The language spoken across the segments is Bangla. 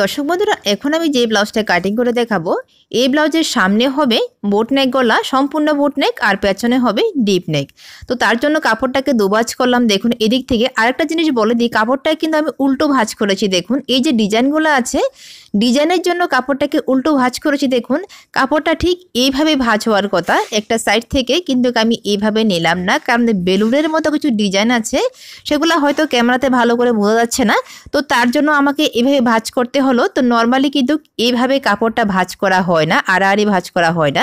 দর্শক বন্ধুরা এখন আমি যে ব্লাউজটা কাটিং করে দেখাবো এই ব্লাউজের সামনে হবে বোট নেক গলা সম্পূর্ণ বোট নেক আর পেছনে হবে ডিপ নেক তো তার জন্য কাপড়টাকে দুবাজ করলাম দেখুন এদিক থেকে আরেকটা জিনিস বলে দিই কাপড়টা কিন্তু আমি উল্টো ভাজ করেছি দেখুন এই যে ডিজাইনগুলো আছে ডিজাইনের জন্য কাপড়টাকে উল্টো ভাজ করেছি দেখুন কাপড়টা ঠিক এইভাবে ভাজ হওয়ার কথা একটা সাইড থেকে কিন্তু আমি এইভাবে নিলাম না কারণ বেলুনের মতো কিছু ডিজাইন আছে সেগুলো হয়তো ক্যামেরাতে ভালো করে বোঝা যাচ্ছে না তো তার জন্য আমাকে এভাবে ভাজ করতে হলো তো নর্মালি কিন্তু এইভাবে কাপড়টা ভাজ করা হয় না আড়াআড়ি ভাজ করা হয় না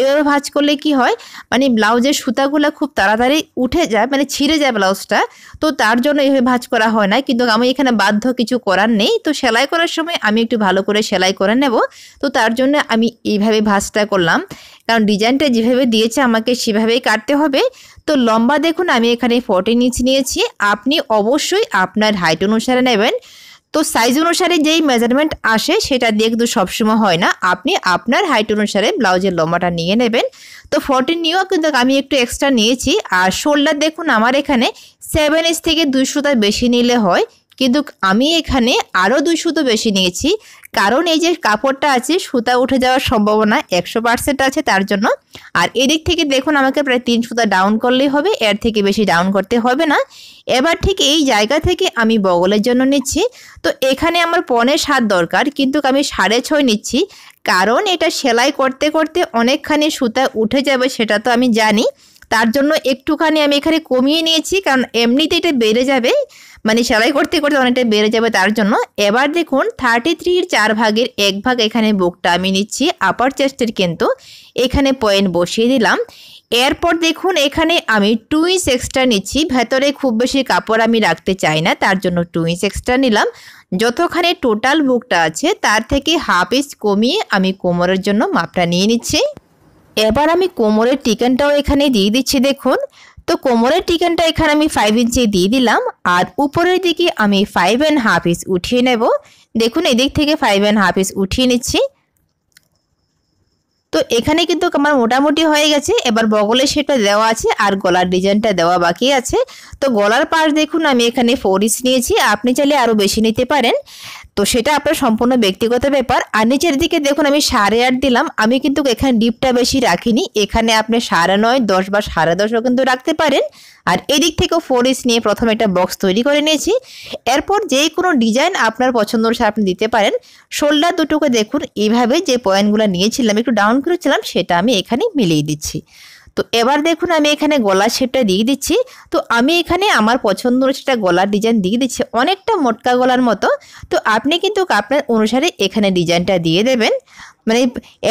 এভাবে ভাজ করলে কি হয় মানে ব্লাউজের সুতাগুলো খুব তাড়াতাড়ি উঠে যায় মানে ছিঁড়ে যায় ব্লাউজটা তো তার জন্য এভাবে ভাজ করা হয় না কিন্তু আমি এখানে বাধ্য কিছু করার নেই তো সেলাই করার সময় আমি একটু ভালো করে সেলাই করে নেব তো তার জন্য আমি এইভাবে ভাজটা করলাম কারণ ডিজাইনটা যেভাবে দিয়েছে আমাকে সেভাবেই কাটতে হবে তো লম্বা দেখুন আমি এখানে ফোরটিন ইঞ্চ নিয়েছি আপনি অবশ্যই আপনার হাইট অনুসারে নেবেন তো সাইজ অনুসারে যেই মেজারমেন্ট আসে সেটা দিয়ে কিন্তু সবসময় হয় না আপনি আপনার হাইট অনুসারে ব্লাউজের লম্বাটা নিয়ে নেবেন তো ফর্টিন নিয়েও কিন্তু আমি একটু এক্সট্রা নিয়েছি আর শোল্ডার দেখুন আমার এখানে সেভেন ইঞ্চ থেকে দুই বেশি নিলে হয় কিন্তু আমি এখানে আরও দুই সুতো বেশি নিয়েছি কারণ এই যে কাপড়টা আছে সুতা উঠে যাওয়ার সম্ভাবনা একশো পার্সেন্ট আছে তার জন্য আর এদিক থেকে দেখুন আমাকে প্রায় তিন সুতা ডাউন করলেই হবে এর থেকে বেশি ডাউন করতে হবে না এবার ঠিক এই জায়গা থেকে আমি বগলের জন্য নিচ্ছি তো এখানে আমার পনে সাত দরকার কিন্তু আমি সাড়ে ছয় নিচ্ছি কারণ এটা সেলাই করতে করতে অনেকখানি সুতা উঠে যাবে সেটা তো আমি জানি তার জন্য একটুখানি আমি এখানে কমিয়ে নিয়েছি কারণ এমনিতে এটা বেড়ে যাবে মানে সেলাই করতে করতে অনেকটা বেড়ে যাবে তার জন্য এবার দেখুন থার্টি থ্রির চার ভাগের এক ভাগ এখানে বুকটা আমি নিচ্ছি আপার চেস্টের কিন্তু এখানে পয়েন্ট বসিয়ে দিলাম এরপর দেখুন এখানে আমি টু ইঞ্চ এক্সট্রা নিচ্ছি ভেতরে খুব বেশি কাপড় আমি রাখতে চাই না তার জন্য টু ইঞ্চ এক্সট্রা নিলাম যতখানে টোটাল বুকটা আছে তার থেকে হাফ ইঞ্চ কমিয়ে আমি কোমরের জন্য মাপটা নিয়ে নিচ্ছি এবার আমি কোমরের টিকেনটাও এখানে দিয়ে দিচ্ছি দেখুন তো কোমরের টিকেনটা এখানে আমি ফাইভ ইঞ্চি দিয়ে দিলাম আর উপরের দিকে আমি ফাইভ অ্যান্ড হাফ ইঞ্চ উঠিয়ে নেব দেখুন এদিক থেকে ফাইভ অ্যান্ড হাফ ইঞ্চ উঠিয়ে নিচ্ছি তো এখানে কিন্তু আমার মোটামুটি হয়ে গেছে এবার বগলে সেটা দেওয়া আছে আর গলার ডিজাইনটা দেওয়া বাকি আছে তো গলার পাশ দেখুন আমি এখানে ফোর ইঞ্চ নিয়েছি আপনি চাইলে আরও বেশি নিতে পারেন তো সেটা আপনার সম্পূর্ণ ব্যক্তিগত ব্যাপার আর নিচের দিকে দেখুন আমি সাড়ে আট দিলাম আমি কিন্তু এখানে ডিপটা বেশি রাখিনি এখানে আপনি সাড়ে নয় দশ বা সাড়ে দশও কিন্তু রাখতে পারেন আর এদিক থেকেও ফোর ইঞ্চ নিয়ে প্রথমে একটা বক্স তৈরি করে নিয়েছি এরপর যে কোনো ডিজাইন আপনার পছন্দ অনুসারে আপনি দিতে পারেন শোল্ডার দুটোকে দেখুন এইভাবে যে পয়েন্টগুলো নিয়েছিলাম একটু ডাউন করেছিলাম সেটা আমি এখানে মিলিয়ে দিচ্ছি তো এবার দেখুন আমি এখানে গলার শেপটা দিয়ে দিচ্ছি তো আমি এখানে আমার পছন্দ সেটা গলার ডিজাইন দিয়ে দিচ্ছি অনেকটা মোটকা গলার মতো তো আপনি কিন্তু আপনার অনুসারে এখানে ডিজাইনটা দিয়ে দেবেন মানে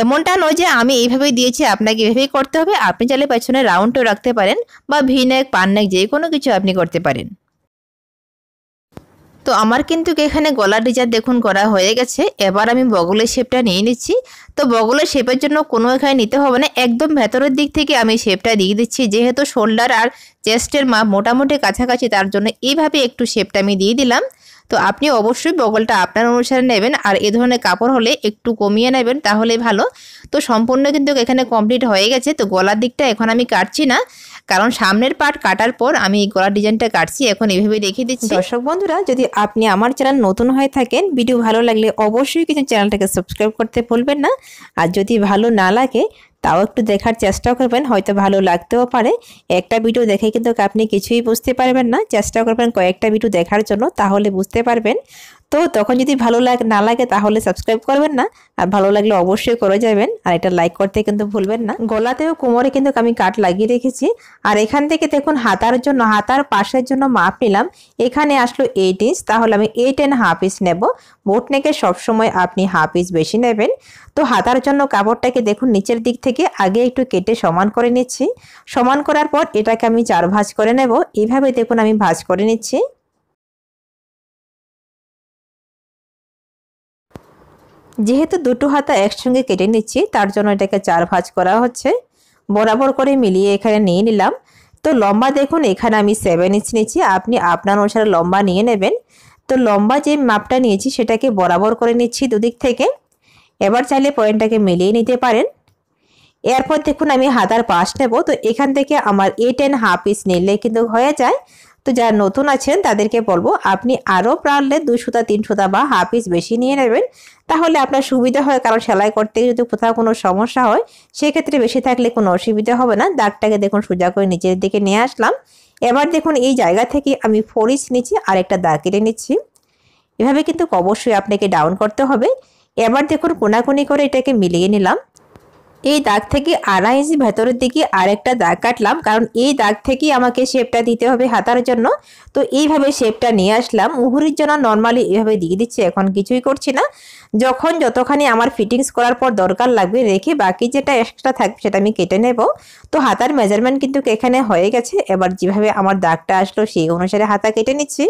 এমনটা নয় যে আমি এইভাবেই দিয়েছি আপনাকে এভাবেই করতে হবে আপনি চাইলে পেছনে রাউন্ডও রাখতে পারেন বা ভিনেক পান্নেক যে কোনো কিছু আপনি করতে পারেন তো আমার কিন্তু এখানে গলা ডিজাইন দেখুন করা হয়ে গেছে এবার আমি বগলের শেপটা নিয়ে নিচ্ছি তো বগলের শেপের জন্য কোনো এখানে নিতে হবে না একদম ভেতরের দিক থেকে আমি শেপটা দিয়ে দিচ্ছি যেহেতু শোল্ডার আর চেস্টের মাপ মোটামুটি কাছাকাছি তার জন্য এইভাবে একটু শেপটা আমি দিয়ে দিলাম তো আপনি অবশ্যই বগলটা আপনার অনুসারে নেবেন আর এ ধরনের কাপড় হলে একটু কমিয়ে নেবেন তাহলে ভালো তো সম্পূর্ণ কিন্তু এখানে কমপ্লিট হয়ে গেছে তো গলার দিকটা এখন আমি কাটছি না কারণ সামনের পার্ট কাটার পর আমি এই গলার ডিজাইনটা কাটছি এখন এভাবে রেখে দিচ্ছি দর্শক বন্ধুরা যদি আপনি আমার চ্যানেল নতুন হয়ে থাকেন ভিডিও ভালো লাগলে অবশ্যই কিন্তু চ্যানেলটাকে সাবস্ক্রাইব করতে ভুলবেন না আর যদি ভালো না লাগে তাও একটু দেখার চেষ্টা করবেন হয়তো ভালো লাগতেও পারে একটা ভিডিও দেখে কিন্তু আপনি কিছুই বুঝতে পারবেন না চেষ্টা করবেন কয়েকটা ভিডিও দেখার জন্য তাহলে বুঝতে পারবেন তো তখন যদি ভালো লাগ না লাগে তাহলে সাবস্ক্রাইব করবেন না আর ভালো লাগলে অবশ্যই করে যাবেন আর এটা লাইক করতে কিন্তু ভুলবেন না গলাতেও কোমরে কিন্তু আমি কাট লাগিয়ে রেখেছি আর এখান থেকে দেখুন হাতার জন্য হাতার পাশের জন্য মাপ নিলাম এখানে আসলো এইট ইঞ্চ তাহলে আমি এইট অ্যান্ড হাফ ইঞ্চ নেব নেকে সবসময় আপনি হাফ ইঞ্চ বেশি নেবেন তো হাতার জন্য কাপড়টাকে দেখুন নিচের দিক থেকে আগে একটু কেটে সমান করে নিচ্ছি সমান করার পর এটাকে আমি চার ভাজ করে নেব এইভাবে দেখুন আমি ভাজ করে নিচ্ছি যেহেতু দুটো হাতা একসঙ্গে কেটে নিচ্ছি তার জন্য এটাকে চার ভাজ করা হচ্ছে বরাবর করে মিলিয়ে এখানে নিয়ে নিলাম তো লম্বা দেখুন এখানে আমি সেভেন ইঞ্চ নিচ্ছি আপনি আপনার অনুসারে লম্বা নিয়ে নেবেন তো লম্বা যে মাপটা নিয়েছি সেটাকে বরাবর করে নিচ্ছি দুদিক থেকে এবার চাইলে পয়েন্টটাকে মিলিয়ে নিতে পারেন এরপর দেখুন আমি হাতার পাশ নেব তো এখান থেকে আমার এইট অ্যান্ড হাফ পিস নিলে কিন্তু হয়ে যায় তো যারা নতুন আছেন তাদেরকে বলবো আপনি আরও পারলে দুই সুতা তিন সুতা বা হাফ পিস বেশি নিয়ে নেবেন তাহলে আপনার সুবিধা হয় কারণ সেলাই করতে যদি কোথাও কোনো সমস্যা হয় সেক্ষেত্রে বেশি থাকলে কোনো অসুবিধা হবে না দাগটাকে দেখুন সোজা করে নিচের দিকে নিয়ে আসলাম এবার দেখুন এই জায়গা থেকে আমি ফোর ইস নিচ্ছি আর একটা দাগ কেটে নিচ্ছি এভাবে কিন্তু অবশ্যই আপনাকে ডাউন করতে হবে এবার দেখুন কোনাকুনি করে এটাকে মিলিয়ে নিলাম এই দাগ থেকে আড়াই ইঞ্চি ভেতরের দিকে আরেকটা দাগ কাটলাম কারণ এই দাগ থেকেই আমাকে শেপটা দিতে হবে হাতার জন্য তো এইভাবে শেপটা নিয়ে আসলাম মুহুরির জন্য নর্মালি এভাবে দিয়ে দিচ্ছি এখন কিছুই করছি না যখন যতখানি আমার ফিটিংস করার পর দরকার লাগবে রেখে বাকি যেটা এক্সট্রা থাকবে সেটা আমি কেটে নেব তো হাতার মেজারমেন্ট কিন্তু এখানে হয়ে গেছে এবার যেভাবে আমার দাগটা আসলো সেই অনুসারে হাতা কেটে নিচ্ছি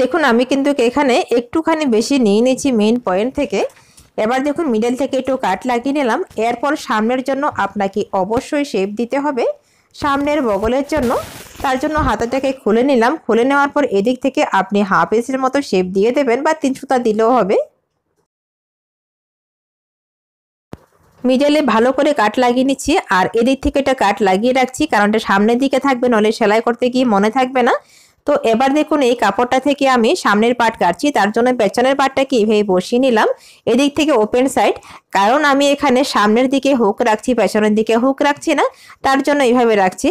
দেখুন আমি কিন্তু এখানে একটুখানি বেশি নিয়ে নিয়েছি মেইন পয়েন্ট থেকে এবার দেখুন মিডল থেকে একটু কাট লাগিয়ে নিলাম এরপর সামনের জন্য আপনাকে অবশ্যই শেপ দিতে হবে সামনের বগলের জন্য তার জন্য হাতাটাকে খুলে নিলাম খুলে নেওয়ার পর এদিক থেকে আপনি হাফ এসির মতো শেপ দিয়ে দেবেন বা তিন সুতা দিলেও হবে মিডলে ভালো করে কাট লাগিয়ে নিচ্ছি আর এদিক থেকে এটা কাট লাগিয়ে রাখছি কারণ এটা সামনের দিকে থাকবে নলে সেলাই করতে গিয়ে মনে থাকবে না তো এবার দেখুন এই কাপড়টা থেকে আমি সামনের পাট কাটছি তার জন্য পেছনের পাটটাকে এইভাবে বসিয়ে নিলাম এদিক থেকে ওপেন সাইড কারণ আমি এখানে সামনের দিকে হুক রাখছি পেছনের দিকে হুক রাখছি না তার জন্য এইভাবে রাখছি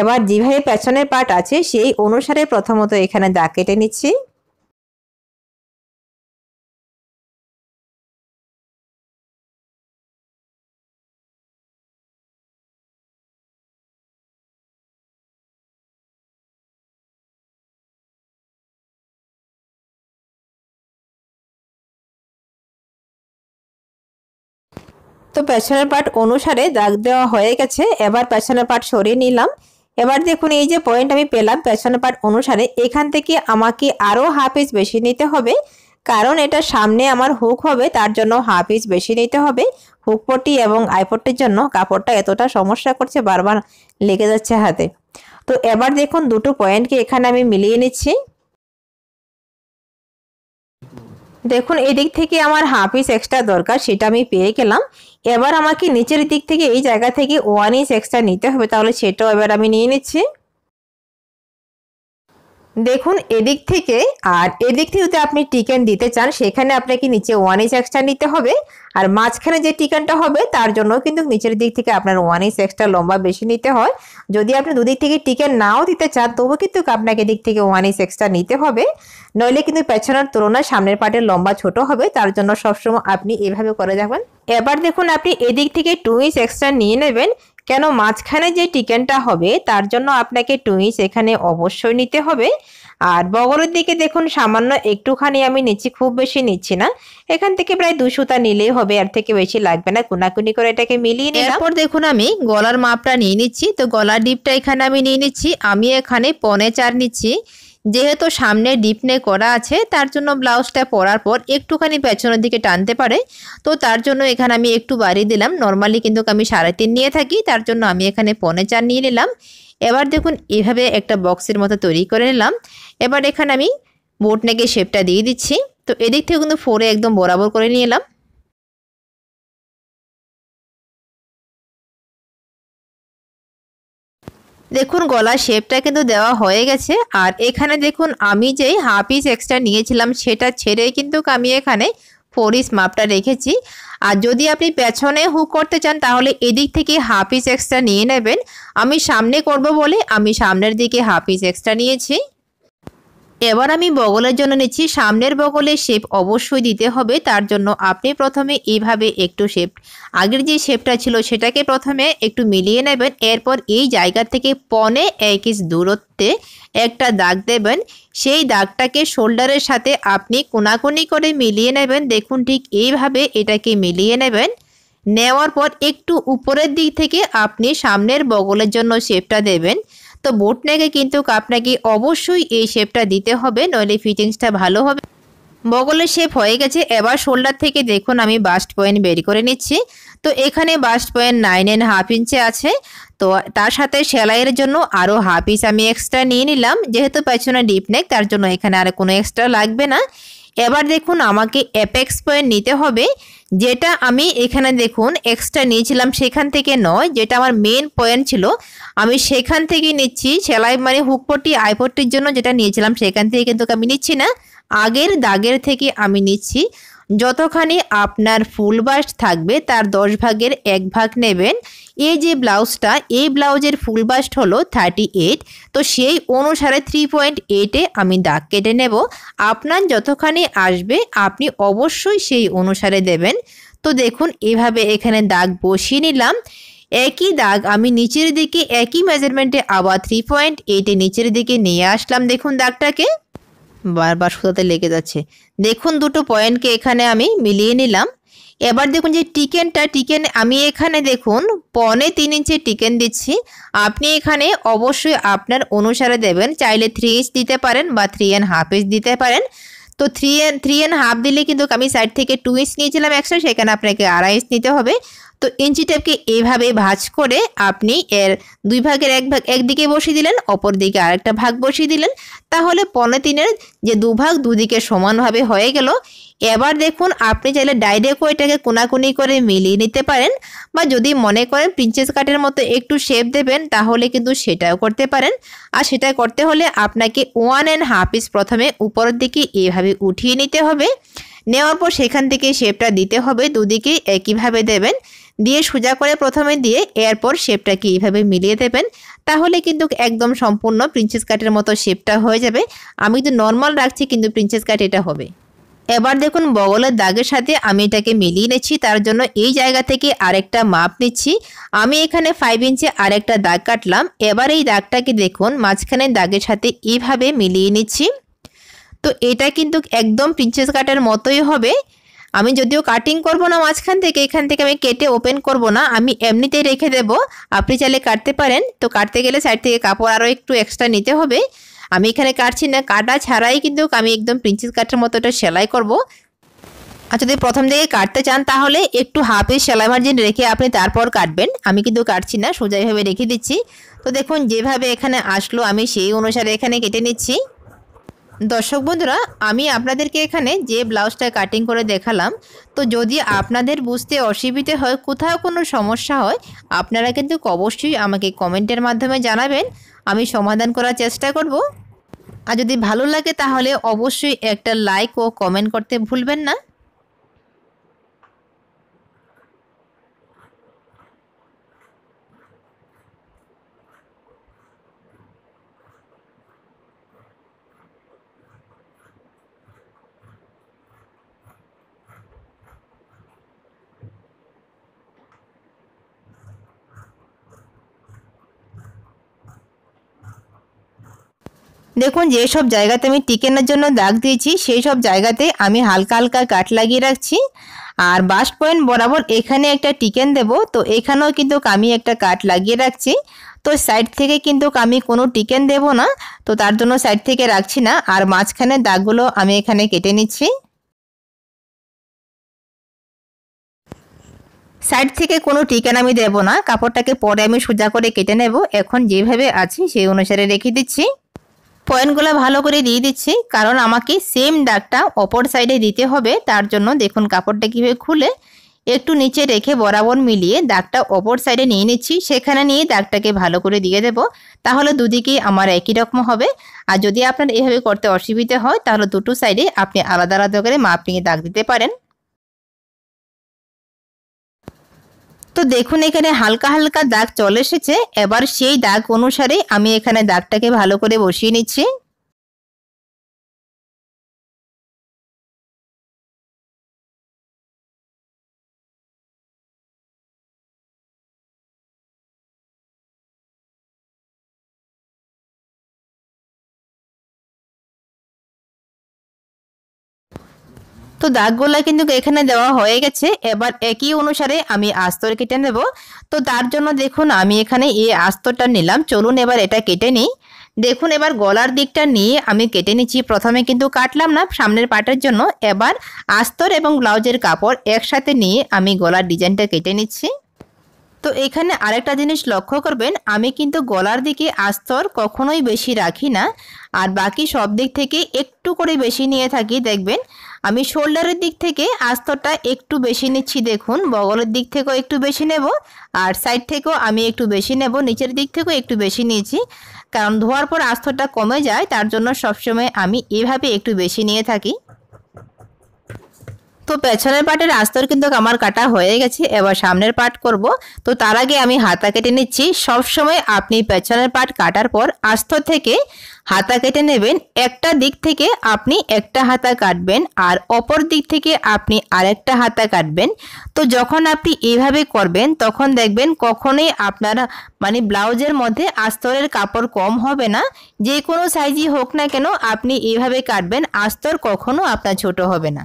এবার যেভাবে পেছনের পাট আছে সেই অনুসারে প্রথমত এখানে দাগ কেটে নিচ্ছি তো পেছনের পার্ট অনুসারে দাগ দেওয়া হয়ে গেছে এবার পেছনের পার্ট সরিয়ে নিলাম এবার দেখুন এই যে পয়েন্ট আমি পেলাম পেছনের পার্ট অনুসারে এখান থেকে আমাকে আরও হাফ ইঞ্চ বেশি নিতে হবে কারণ এটা সামনে আমার হুক হবে তার জন্য হাফ ইঞ্চ বেশি নিতে হবে হুক পটি এবং আইপটির জন্য কাপড়টা এতটা সমস্যা করছে বারবার লেগে যাচ্ছে হাতে তো এবার দেখুন দুটো পয়েন্টকে এখানে আমি মিলিয়ে নিচ্ছি দেখুন এদিক থেকে আমার হাফ ইঞ্চ এক্সট্রা দরকার সেটা আমি পেয়ে গেলাম এবার আমাকে নিচের দিক থেকে এই জায়গা থেকে ওয়ান ইঞ্চ এক্সট্রা নিতে হবে তাহলে সেটাও এবার আমি নিয়ে নিচ্ছি দেখুন এদিক থেকে আর এদিক থেকে আপনি টিকেন দিতে চান সেখানে আপনাকে নিচে ওয়ান এইচ এক্সট্রা নিতে হবে আর মাঝখানে যে টিকানটা হবে তার জন্য কিন্তু নিচের দিক থেকে আপনার ওয়ান এইচ এক্সট্রা লম্বা বেশি নিতে হয় যদি আপনি দুদিক থেকে টিকেন নাও দিতে চান তবু কিন্তু আপনাকে দিক থেকে ওয়ান এইচ এক্সট্রা নিতে হবে নইলে কিন্তু পেছনের তুলনায় সামনের পাটের লম্বা ছোট হবে তার জন্য সবসময় আপনি এভাবে করে যাবেন এবার দেখুন আপনি এদিক থেকে টু ইঞ্চ এক্সট্রা নিয়ে নেবেন কেন মাঝখানে যে টিকেনটা হবে তার জন্য আপনাকে টুইস এখানে অবশ্যই নিতে হবে আর বগলের দিকে দেখুন সামান্য একটুখানি আমি নিচ্ছি খুব বেশি নিচ্ছি না এখান থেকে প্রায় দুশোটা নিলেই হবে আর থেকে বেশি লাগবে না কুনাকুনি করে এটাকে মিলিয়ে নিয়ে তারপর দেখুন আমি গলার মাপটা নিয়ে নিচ্ছি তো গলার ডিপটা এখানে আমি নিয়ে নিচ্ছি আমি এখানে পনে চার নিচ্ছি যেহেতু সামনে ডিপনে করা আছে তার জন্য ব্লাউজটা পরার পর একটুখানি পেছনের দিকে টানতে পারে তো তার জন্য এখানে আমি একটু বাড়িয়ে দিলাম নর্মালি কিন্তু আমি সাড়ে তিন নিয়ে থাকি তার জন্য আমি এখানে পনে চার নিয়ে নিলাম এবার দেখুন এভাবে একটা বক্সের মতো তৈরি করে নিলাম এবার এখানে আমি বোটনেকের শেপটা দিয়ে দিচ্ছি তো এদিক থেকে কিন্তু ফোরে একদম বরাবর করে নিয়ে এলাম দেখুন গলা শেপটা কিন্তু দেওয়া হয়ে গেছে আর এখানে দেখুন আমি যেই হাফ ইঞ্চ এক্সট্রা নিয়েছিলাম সেটা ছেড়ে কিন্তু আমি এখানে ফোর মাপটা রেখেছি আর যদি আপনি পেছনে হুক করতে চান তাহলে এদিক থেকে হাফ ইঞ্চ এক্সট্রা নিয়ে নেবেন আমি সামনে করব বলে আমি সামনের দিকে হাফ ইঞ্চ এক্সট্রা নিয়েছি এবার আমি বগলের জন্য নিচ্ছি সামনের বগলে শেপ অবশ্যই দিতে হবে তার জন্য আপনি প্রথমে এইভাবে একটু শেপ আগের যে শেপটা ছিল সেটাকে প্রথমে একটু মিলিয়ে নেবেন এরপর এই জায়গা থেকে পনে এক ইঞ্চ দূরত্বে একটা দাগ দেবেন সেই দাগটাকে শোল্ডারের সাথে আপনি কোনাকুনি করে মিলিয়ে নেবেন দেখুন ঠিক এইভাবে এটাকে মিলিয়ে নেবেন নেওয়ার পর একটু উপরের দিক থেকে আপনি সামনের বগলের জন্য শেপটা দেবেন তো বোট নেগে কিন্তু আপনাকে অবশ্যই এই শেপটা দিতে হবে নইলে ফিটিংসটা ভালো হবে বগলের শেপ হয়ে গেছে এবার শোল্ডার থেকে দেখুন আমি বাস্ট পয়েন্ট বের করে নিচ্ছি তো এখানে bust point nine and half ইঞ্চে আছে তো তার সাথে সেলাইয়ের জন্য আরও হাফ ইঞ্চ আমি এক্সট্রা নিয়ে নিলাম যেহেতু পেছনে ডিপ নেক তার জন্য এখানে আর কোনো এক্সট্রা লাগবে না এবার দেখুন আমাকে অ্যাপেক্স পয়েন্ট নিতে হবে যেটা আমি এখানে দেখুন এক্সট্রা নিয়েছিলাম সেখান থেকে নয় যেটা আমার মেন পয়েন্ট ছিল আমি সেখান থেকে নিচ্ছি সেলাই মানে হুকপটি আইপট্টির জন্য যেটা নিয়েছিলাম সেখান থেকে কিন্তু আমি নিচ্ছি না আগের দাগের থেকে আমি নিচ্ছি যতখানি আপনার ফুল বাস থাকবে তার দশ ভাগের এক ভাগ নেবেন এই যে ব্লাউজটা এই ব্লাউজের ফুল বাস্ট হলো থার্টি এইট তো সেই অনুসারে থ্রি পয়েন্ট এইটে আমি দাগ কেটে নেব আপনার যতখানি আসবে আপনি অবশ্যই সেই অনুসারে দেবেন তো দেখুন এভাবে এখানে দাগ বসিয়ে নিলাম একই দাগ আমি নিচের দিকে একই মেজারমেন্টে আবার থ্রি পয়েন্ট এইটে নিচের দিকে নিয়ে আসলাম দেখুন দাগটাকে বারবার সুতাতে লেগে যাচ্ছে দেখুন দুটো পয়েন্টকে এখানে আমি মিলিয়ে নিলাম এবার দেখুন যে টিকেনটা টিকেন আমি এখানে দেখুন পনে তিন ইঞ্চি টিকেন দিচ্ছি আপনি এখানে অবশ্যই আপনার অনুসারে দেবেন চাইলে থ্রি ইঞ্চ দিতে পারেন বা থ্রি অ্যান্ড হাফ ইঞ্চ দিতে পারেন তো থ্রি থ্রি অ্যান্ড হাফ দিলে কিন্তু আমি সাইড থেকে টু ইঞ্চ নিয়েছিলাম একশো সেখানে আপনাকে আড়াই ইঞ্চ নিতে হবে তো ইঞ্চি টাইপকে এভাবে ভাঁজ করে আপনি এর দুই ভাগের এক ভাগ একদিকে বসিয়ে দিলেন অপর দিকে আরেকটা ভাগ বসিয়ে দিলেন তাহলে পনেরো তিনের যে দুভাগ দুদিকে সমানভাবে হয়ে গেল এবার দেখুন আপনি চাইলে ডাইরেক্টও এটাকে কোনাকুনি করে মিলিয়ে নিতে পারেন বা যদি মনে করেন প্রিন্সেস কাটের মতো একটু শেপ দেবেন তাহলে কিন্তু সেটাও করতে পারেন আর সেটা করতে হলে আপনাকে ওয়ান অ্যান্ড হাফ ইস প্রথমে উপরের দিকে এভাবে উঠিয়ে নিতে হবে নেওয়ার পর সেখান থেকে শেপটা দিতে হবে দুদিকে একইভাবে দেবেন দিয়ে সোজা করে প্রথমে দিয়ে এরপর শেপটাকে এইভাবে মিলিয়ে দেবেন তাহলে কিন্তু একদম সম্পূর্ণ প্রিন্সেস কাটের মতো শেপটা হয়ে যাবে আমি তো নর্মাল রাখছি কিন্তু প্রিন্সেস কাট এটা হবে এবার দেখুন বগলের দাগের সাথে আমি এটাকে মিলিয়ে নিচ্ছি তার জন্য এই জায়গা থেকে আরেকটা মাপ নিচ্ছি আমি এখানে ফাইভ ইঞ্চে আরেকটা দাগ কাটলাম এবার এই দাগটাকে দেখুন মাঝখানে দাগের সাথে এইভাবে মিলিয়ে নিচ্ছি তো এটা কিন্তু একদম প্রিন্সেস কাটের মতোই হবে আমি যদিও কাটিং করব না মাঝখান থেকে এখান থেকে আমি কেটে ওপেন করব না আমি এমনিতেই রেখে দেব আপনি চাইলে কাটতে পারেন তো কাটতে গেলে সাইড থেকে কাপড় আরও একটু এক্সট্রা নিতে হবে আমি এখানে কাটছি না কাটা ছাড়াই কিন্তু আমি একদম প্রিন্সেস কাটের মতো এটা সেলাই করব আর যদি প্রথম দিকে কাটতে চান তাহলে একটু হাফের সেলাই মার্জিন রেখে আপনি তারপর কাটবেন আমি কিন্তু কাটছি না সোজাইভাবে রেখে দিচ্ছি তো দেখুন যেভাবে এখানে আসলো আমি সেই অনুসারে এখানে কেটে নিচ্ছি দর্শক বন্ধুরা আমি আপনাদেরকে এখানে যে ব্লাউজটা কাটিং করে দেখালাম তো যদি আপনাদের বুঝতে অসুবিধে হয় কোথাও কোনো সমস্যা হয় আপনারা কিন্তু অবশ্যই আমাকে কমেন্টের মাধ্যমে জানাবেন আমি সমাধান করার চেষ্টা করব আর যদি ভালো লাগে তাহলে অবশ্যই একটা লাইক ও কমেন্ট করতে ভুলবেন না দেখুন যে সব জায়গাতে আমি টিকেনার জন্য দাগ দিয়েছি সেই সব জায়গাতে আমি হালকা হালকা কাট লাগিয়ে রাখছি আর বাস্ট পয়েন্ট বরাবর এখানে একটা টিকেন দেব তো এখানেও কিন্তু আমি একটা কাট লাগিয়ে রাখছি তো সাইড থেকে কিন্তু আমি কোনো টিকেন দেব না তো তার জন্য সাইড থেকে রাখছি না আর মাঝখানে দাগগুলো আমি এখানে কেটে নিচ্ছি সাইড থেকে কোনো টিকেন আমি দেব না কাপড়টাকে পরে আমি সোজা করে কেটে নেব এখন যেভাবে আছি সেই অনুসারে রেখে দিচ্ছি পয়েন্টগুলো ভালো করে দিয়ে দিচ্ছি কারণ আমাকে সেম দাগটা অপর সাইডে দিতে হবে তার জন্য দেখুন কাপড়টা কীভাবে খুলে একটু নিচে রেখে বরাবর মিলিয়ে দাগটা অপর সাইডে নিয়ে নিচ্ছি সেখানে নিয়ে দাগটাকে ভালো করে দিয়ে দেব তাহলে দুদিকেই আমার একই রকম হবে আর যদি আপনার এভাবে করতে অসুবিধা হয় তাহলে দুটো সাইডে আপনি আলাদা আলাদা করে মাপ নিয়ে দাগ দিতে পারেন তো দেখুন এখানে হালকা হালকা দাগ চলে এসেছে এবার সেই দাগ অনুসারে আমি এখানে দাগটাকে ভালো করে বসিয়ে নিচ্ছি তো দাগগুলা কিন্তু এখানে দেওয়া হয়ে গেছে এবার একই অনুসারে আমি আস্তর কেটে নেব তো তার জন্য দেখুন আমি এখানে এই আস্তরটা নিলাম চলুন এবার এটা কেটে নিই দেখুন এবার গলার দিকটা নিয়ে আমি কেটে নিচ্ছি প্রথমে কিন্তু কাটলাম না সামনের পাটের জন্য এবার আস্তর এবং ব্লাউজের কাপড় একসাথে নিয়ে আমি গলার ডিজাইনটা কেটে নিচ্ছি তো এখানে আরেকটা জিনিস লক্ষ্য করবেন আমি কিন্তু গলার দিকে আস্তর কখনোই বেশি রাখি না আর বাকি সব দিক থেকে একটু করে বেশি নিয়ে থাকি দেখবেন আমি শোল্ডারের দিক থেকে আস্তরটা একটু বেশি নিচ্ছি দেখুন বগলের দিক থেকেও একটু বেশি নেব আর সাইড থেকেও আমি একটু বেশি নেব নিচের দিক থেকেও একটু বেশি নিয়েছি কারণ ধোয়ার পর আস্তরটা কমে যায় তার জন্য সবসময় আমি এভাবে একটু বেশি নিয়ে থাকি তো পেছনের পাটের আস্তর কিন্তু আমার কাটা হয়ে গেছে এবার সামনের পাট করব তো তার আগে আমি হাতা কেটে নিচ্ছি সবসময় আপনি পেছনের পাট কাটার পর আস্তর থেকে হাতা কেটে নেবেন একটা দিক থেকে আপনি একটা হাতা কাটবেন আর অপর দিক থেকে আপনি আরেকটা হাতা কাটবেন তো যখন আপনি এইভাবে করবেন তখন দেখবেন কখনোই আপনার মানে ব্লাউজের মধ্যে আস্তরের কাপড় কম হবে না যে কোনো সাইজই হোক না কেন আপনি এইভাবে কাটবেন আস্তর কখনো আপনার ছোট হবে না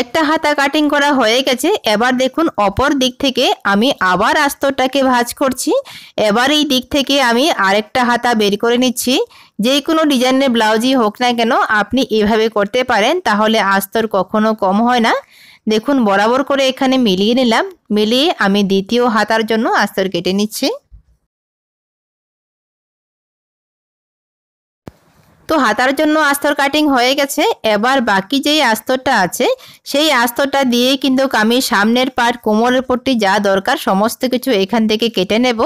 একটা হাতা কাটিং করা হয়ে গেছে এবার দেখুন অপর দিক থেকে আমি আবার আস্তরটাকে ভাজ করছি এবার এই দিক থেকে আমি আরেকটা হাতা বের করে নিচ্ছি যে কোনো ডিজাইনের ব্লাউজই হোক না কেন আপনি এভাবে করতে পারেন তাহলে আস্তর কখনো কম হয় না দেখুন বরাবর করে এখানে মিলিয়ে নিলাম মিলিয়ে আমি দ্বিতীয় হাতার জন্য আস্তর কেটে নিচ্ছি তো হাতার জন্য আস্তর কাটিং হয়ে গেছে এবার বাকি যেই আস্তরটা আছে সেই আস্তরটা দিয়ে কিন্তু আমি সামনের পাট কোমরের পট্টি যা দরকার সমস্ত কিছু এখান থেকে কেটে নেব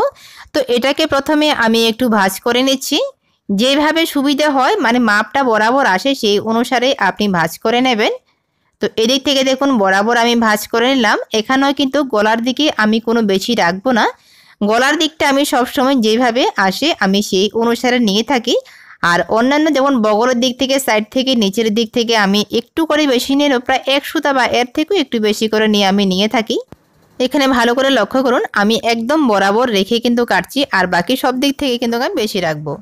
তো এটাকে প্রথমে আমি একটু ভাজ করে নিচ্ছি যেভাবে সুবিধা হয় মানে মাপটা বরাবর আসে সেই অনুসারে আপনি ভাজ করে নেবেন তো এদিক থেকে দেখুন বরাবর আমি ভাজ করে নিলাম এখানেও কিন্তু গলার দিকে আমি কোনো বেশি রাখবো না গলার দিকটা আমি সবসময় যেভাবে আসে আমি সেই অনুসারে নিয়ে থাকি আর অন্যান্য যেমন বগলের দিক থেকে সাইড থেকে নিচের দিক থেকে আমি একটু করে বেশি নিয়ে প্রায় এক সুতা বা এর থেকেও একটু বেশি করে নিয়ে আমি নিয়ে থাকি এখানে ভালো করে লক্ষ্য করুন আমি একদম বরাবর রেখে কিন্তু কাটছি আর বাকি সব দিক থেকে কিন্তু আমি বেশি রাখবো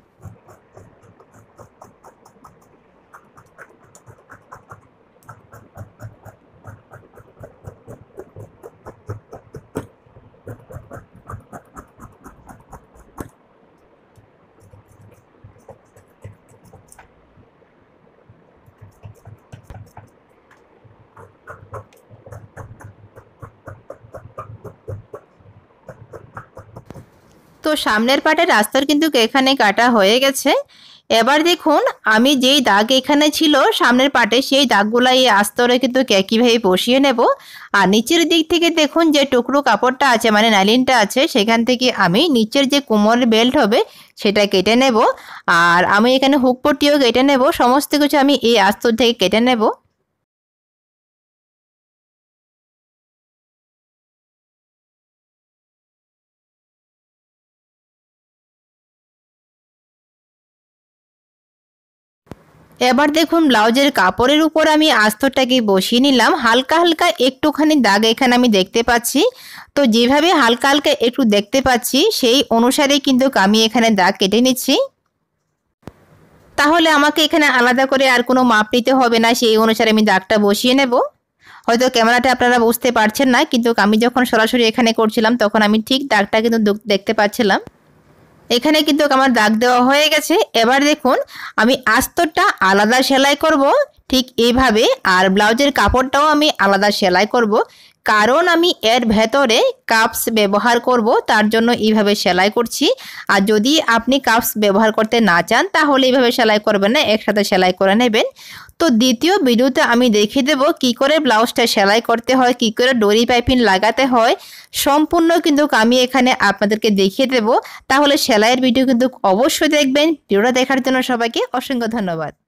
তো সামনের পাটে রাস্তার কিন্তু এখানে কাটা হয়ে গেছে এবার দেখুন আমি যেই দাগ এখানে ছিল সামনের পাটে সেই দাগগুলো এই আস্তরে কিন্তু একইভাবে বসিয়ে নেব আর নিচের দিক থেকে দেখুন যে টুকরো কাপড়টা আছে মানে নাইলিনটা আছে সেখান থেকে আমি নিচের যে কোমর বেল্ট হবে সেটা কেটে নেব আর আমি এখানে হুকপটিও কেটে নেব সমস্ত কিছু আমি এই আস্তর থেকে কেটে নেব এবার দেখুন ব্লাউজের কাপড়ের উপর আমি আস্তরটাকে বসিয়ে নিলাম হালকা হালকা একটুখানি দাগ এখানে আমি দেখতে পাচ্ছি তো যেভাবে হালকা হালকা একটু দেখতে পাচ্ছি সেই অনুসারে কিন্তু আমি এখানে দাগ কেটে নিচ্ছি তাহলে আমাকে এখানে আলাদা করে আর কোনো মাপ নিতে হবে না সেই অনুসারে আমি দাগটা বসিয়ে নেব হয়তো ক্যামেরাটা আপনারা বুঝতে পারছেন না কিন্তু আমি যখন সরাসরি এখানে করছিলাম তখন আমি ঠিক দাগটা কিন্তু দেখতে পাচ্ছিলাম এখানে কিন্তু আমার দাগ দেওয়া হয়ে গেছে এবার দেখুন আমি আস্তরটা আলাদা সেলাই করব ঠিক এইভাবে আর ব্লাউজের কাপড়টাও আমি আলাদা সেলাই করব কারণ আমি এর ভেতরে কাপস ব্যবহার করব তার জন্য এইভাবে সেলাই করছি আর যদি আপনি কাপস ব্যবহার করতে না চান তাহলে এইভাবে সেলাই করবেন না একসাথে সেলাই করে নেবেন তো দ্বিতীয় ভিডিওতে আমি দেখিয়ে দেব কি করে ব্লাউজটা সেলাই করতে হয় কি করে ডরি পাইপিং লাগাতে হয় সম্পূর্ণ কিন্তু আমি এখানে আপনাদেরকে দেখিয়ে দেব তাহলে সেলাইয়ের ভিডিও কিন্তু অবশ্যই দেখবেন ভিডিওটা দেখার জন্য সবাইকে অসংখ্য ধন্যবাদ